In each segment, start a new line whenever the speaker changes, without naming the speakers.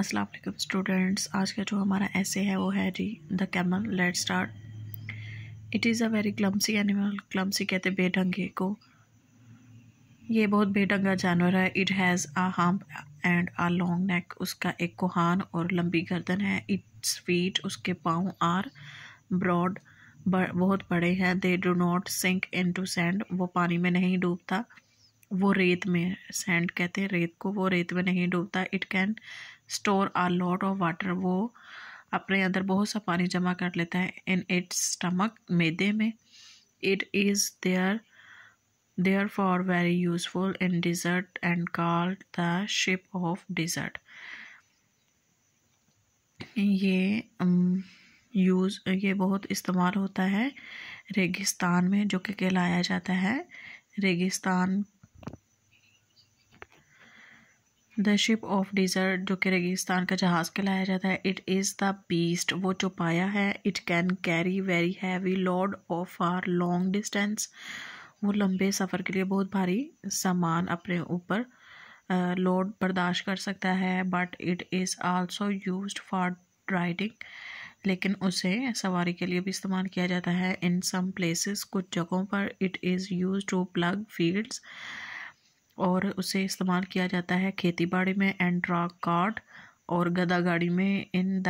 अस्सलाम वालेकुम स्टूडेंट्स आज का जो हमारा ऐसे है वो है जी the camel let start it is a very clumsy animal clumsy कहते बेढंगे को ये बहुत बेढंगा जानवर है it has a hump and a long neck उसका एक कोहान और लंबी गर्दन है इट्स फीट उसके पाँव आर ब्रॉड बहुत बड़े हैं they do not sink into sand वो पानी में नहीं डूबता वो रेत में सैंड कहते हैं रेत को वो रेत में नहीं डूबता it can store a lot of water वो अपने अंदर बहुत सा पानी जमा कर लेता है इन इट्स स्टमक मैदे में it is there there for very useful in desert and call the ship of desert ये यूज़ um, ये बहुत इस्तेमाल होता है रेगिस्तान में जो कि कहलाया जाता है रेगिस्तान द शिप ऑफ डिज़र्ट जो कि रेगिस्तान का जहाज़ कहलाया जाता है इट इज़ द बीस्ट वो चौपाया है it can carry very heavy load of or long distance वो लंबे सफ़र के लिए बहुत भारी सामान अपने ऊपर लोड बर्दाश्त कर सकता है but it is also use for riding लेकिन उसे सवारी के लिए भी इस्तेमाल किया जाता है इन सम प्लेसेस कुछ जगहों पर it is use to plough fields और उसे इस्तेमाल किया जाता है खेती बाड़ी में एंड कार्ड और गदा गाड़ी में इन द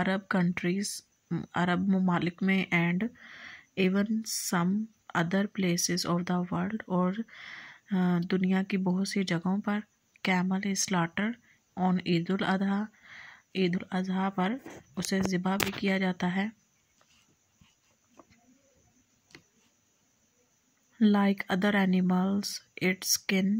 अरब कंट्रीज़ अरब ममालिक में and even some other places of the world और दुनिया की बहुत सी जगहों पर camel slaughter on Eid ul Azha Eid ul Azha पर उसे ज़िबा भी किया जाता है Like other animals, its skin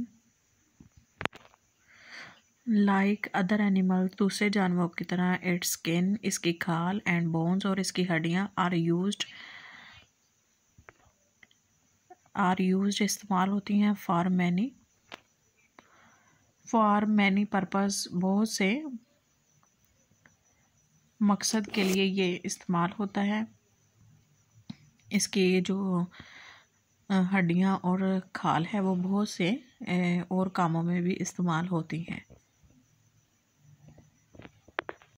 like other animal दूसरे जानवरों की तरह इट्स स्किन इसकी खाल एंड बोन्स और इसकी हड्डियाँ आर यूज आर यूज इस्तेमाल होती हैं for many for many purpose बहुत से मकसद के लिए ये इस्तेमाल होता है इसकी जो हड्डियाँ और खाल है वो बहुत से और कामों में भी इस्तेमाल होती हैं